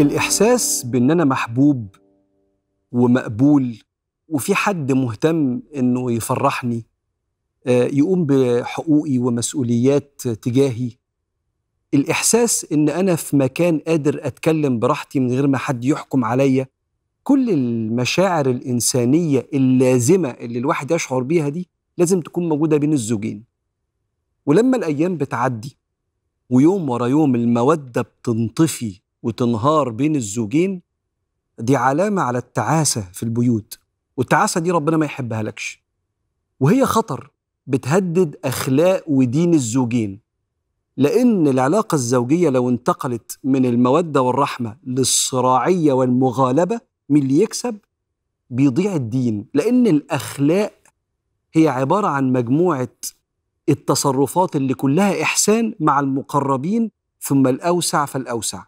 الإحساس بإن أنا محبوب ومقبول وفي حد مهتم إنه يفرحني آه، يقوم بحقوقي ومسؤوليات تجاهي الإحساس إن أنا في مكان قادر أتكلم براحتي من غير ما حد يحكم عليا كل المشاعر الإنسانية اللازمة اللي الواحد يشعر بيها دي لازم تكون موجودة بين الزوجين ولما الأيام بتعدي ويوم ورا يوم المودة بتنطفي وتنهار بين الزوجين دي علامة على التعاسة في البيوت والتعاسة دي ربنا ما يحبها لكش وهي خطر بتهدد أخلاق ودين الزوجين لأن العلاقة الزوجية لو انتقلت من المودة والرحمة للصراعية والمغالبة من اللي يكسب بيضيع الدين لأن الأخلاق هي عبارة عن مجموعة التصرفات اللي كلها إحسان مع المقربين ثم الأوسع فالأوسع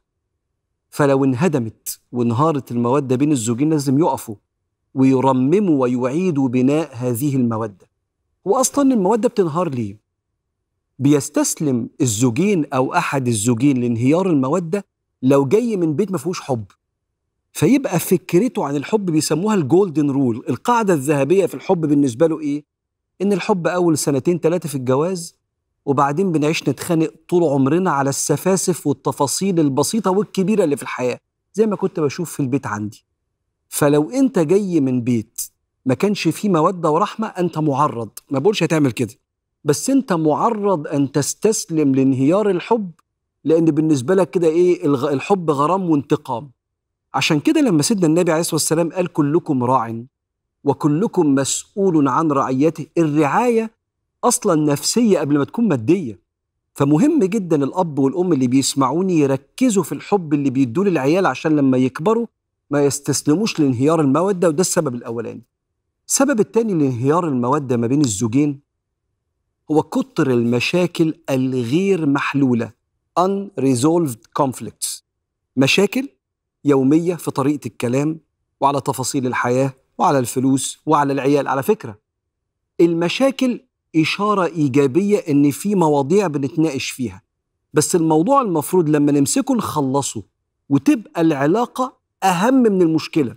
فلو انهدمت وانهارت المودة بين الزوجين لازم يقفوا ويرمموا ويعيدوا بناء هذه المودة وأصلا المودة بتنهار ليه؟ بيستسلم الزوجين أو أحد الزوجين لانهيار المودة لو جاي من بيت ما فيهوش حب فيبقى فكرته عن الحب بيسموها الجولدن رول القاعدة الذهبية في الحب بالنسبة له إيه؟ إن الحب أول سنتين ثلاثة في الجواز وبعدين بنعيش نتخانق طول عمرنا على السفاسف والتفاصيل البسيطه والكبيره اللي في الحياه زي ما كنت بشوف في البيت عندي فلو انت جاي من بيت ما كانش فيه موده ورحمه انت معرض ما بقولش هتعمل كده بس انت معرض ان تستسلم لانهيار الحب لان بالنسبه لك كده ايه الحب غرام وانتقام عشان كده لما سيدنا النبي عليه الصلاه والسلام قال كلكم راع وكلكم مسؤول عن رعيته الرعايه اصلا نفسيه قبل ما تكون ماديه فمهم جدا الاب والام اللي بيسمعوني يركزوا في الحب اللي بيدوه للعيال عشان لما يكبروا ما يستسلموش لانهيار الموده وده السبب الاولاني السبب الثاني لانهيار الموده ما بين الزوجين هو كتر المشاكل الغير محلوله unresolved conflicts مشاكل يوميه في طريقه الكلام وعلى تفاصيل الحياه وعلى الفلوس وعلى العيال على فكره المشاكل اشاره ايجابيه ان في مواضيع بنتناقش فيها بس الموضوع المفروض لما نمسكه نخلصه وتبقى العلاقه اهم من المشكله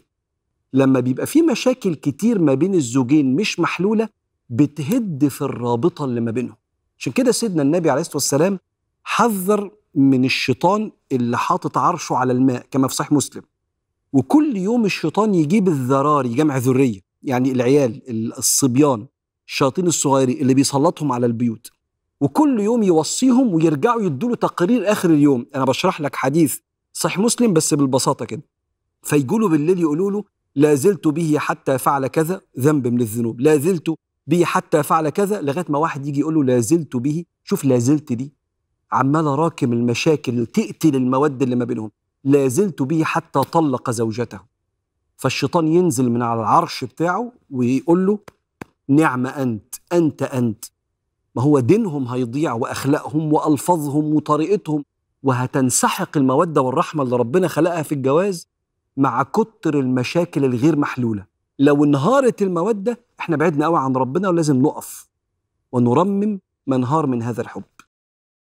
لما بيبقى في مشاكل كتير ما بين الزوجين مش محلوله بتهد في الرابطه اللي ما بينهم عشان كده سيدنا النبي عليه الصلاه والسلام حذر من الشيطان اللي حاطط عرشه على الماء كما في صحيح مسلم وكل يوم الشيطان يجيب الذراري جمع ذريه يعني العيال الصبيان الشياطين الصغيرين اللي بيسلطهم على البيوت وكل يوم يوصيهم ويرجعوا يدوا له تقرير اخر اليوم انا بشرح لك حديث صحيح مسلم بس بالبساطه كده فيجوا له بالليل يقولوا له لا زلت به حتى فعل كذا ذنب من الذنوب لا زلت به حتى فعل كذا لغايه ما واحد يجي يقول له لا زلت به شوف لا زلت دي عمال راكم المشاكل اللي تقتل المواد اللي ما بينهم لا زلت به حتى طلق زوجته فالشيطان ينزل من على العرش بتاعه ويقول له نعم أنت أنت أنت ما هو دينهم هيضيع وأخلاقهم وألفاظهم وطريقتهم وهتنسحق المودة والرحمة اللي ربنا خلقها في الجواز مع كتر المشاكل الغير محلولة لو انهارت المودة احنا بعدنا قوي عن ربنا ولازم نقف ونرمم منهار من هذا الحب